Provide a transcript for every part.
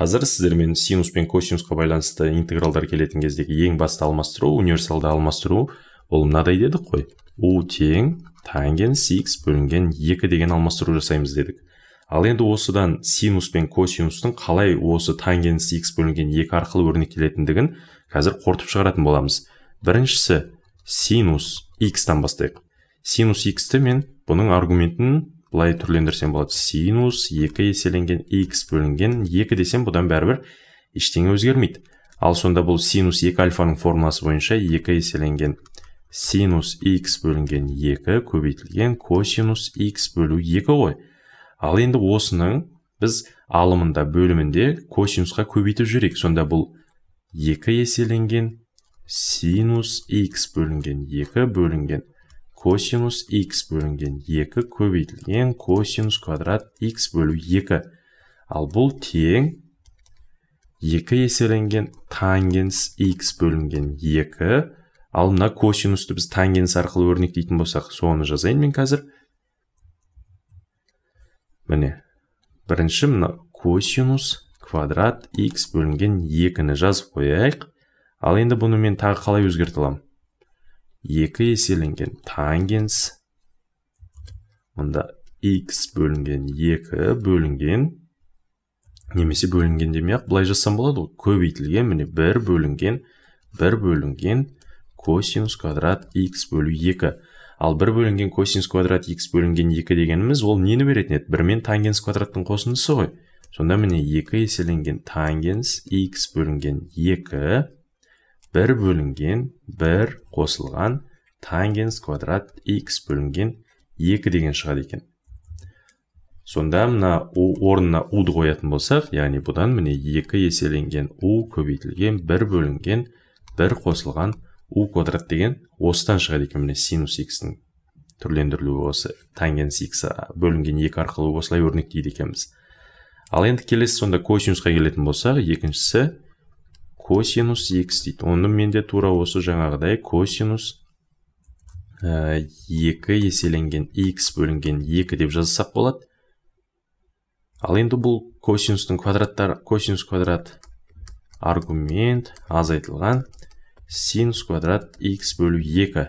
қазір сіздермен синус пен косинусқа байланысты интегралдар келетін кездегі ең басты алмастыру универсалды алмастыру ол мынадай дедік қой у тең тангенс x бөлінген 2 деген алмастыру жасаймыз дедік ал енді осыдан синус пен косинустың қалай осы тангенс x бөлінген 2 арқылы өрнектелетіндігін қазір қорытып шығаратын боламыз біріншісі синус x-тан бастайық синус x-ті мен бұның аргументін былай түрлендірсем болады синус 2 еселенген x бөлінген 2 десем бұдан бәрібір ештеңе өзгермейді ал сонда бұл синус 2 альфаның формуласы бойынша 2 еселенген синус x бөлінген 2 көбейтілген косинус x бөлу 2 ғой ал енді осының біз алымында бөлімінде косинусқа көбейтіп жүрейік сонда бұл 2 еселенген синус x бөлінген 2 бөлінген косинус x бөлінген 2 көбейтілген косинус квадрат x бөлі 2 ал бұл тең 2 еселенген тангенс x бөлінген 2 ал мұна косинусты біз тангенс арқылы өрнектейтін болсақ соны жазайын мен қазір міне бірінші мұна косинус квадрат x бөлінген 2-ні жазып қойайық. ал енді бұны мен тағы қалай өзгерте екі еселенген тангенс мұнда x бөлінген 2 бөлінген немесе бөлінген демей ақ былай болады ғой көбейтілген міне 1 бөлінген 1 бөлінген косинус квадрат x бөлі 2 ал 1 бөлінген косинус квадрат x бөлінген 2 дегеніміз ол нені беретін еді 1 мен тангенс квадраттың қосындысы ғой сонда міне 2 еселенген тангенс x бөлінген 2 бір бөлінген бір қосылған тангенс квадрат x бөлінген 2 деген шығады екен сонда мына у орнына уды қоятын болсақ яғни бұдан міне екі еселенген у көбейтілген бір бөлінген бір қосылған у квадрат деген осыдан шығады екен міне синус х-тің түрлендірілуі осы тангенс х бөлінген екі арқылы осылай өрнектейді екенбіз ал енді келесі сонда косинусқа келетін болсақ екіншісі косинус x дейді оны менде тура осы жаңағыдай косинус ә, екі еселенген x бөлінген 2 деп жазсақ болады ал енді бұл косинустың квадраттары косинус квадрат аргумент азайтылған синус квадрат x бөлу 2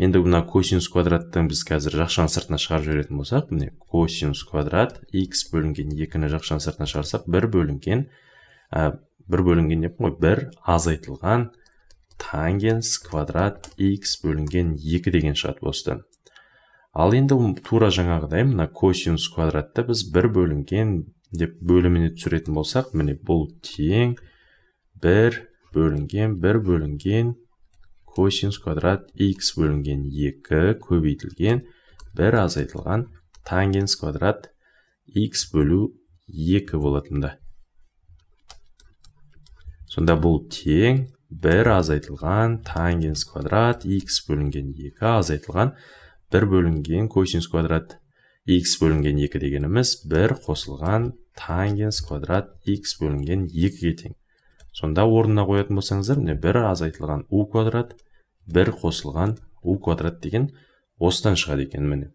енді мына косинус квадраттың біз қазір жақшаның сыртына шығарып жіберетін болсақ міне косинус квадрат x бөлінген 2-ні жақшаның сыртына шығарсақ бір бөлінген ә, бір бөлінген деп қой бір азайтылған тангенс квадрат x бөлінген 2 деген шығады осыдан ал енді тура жаңағыдай мына косинус квадратты біз бір бөлінген деп бөліміне түсіретін болсақ міне бұл тең бір бөлінген бір бөлінген косинус квадрат x бөлінген 2 көбейтілген бір азайтылған тангенс квадрат x бөлу 2 болатында сонда бұл тең бір азайтылған тангенс квадрат x бөлінген 2 азайтылған 1 бөлінген косинус квадрат x бөлінген 2 дегеніміз 1 қосылған тангенс квадрат x бөлінген 2-ге сонда орнына қоятын болсаңыздар міне 1 азайтылған у квадрат 1 қосылған у квадрат деген осыдан шығады екен міне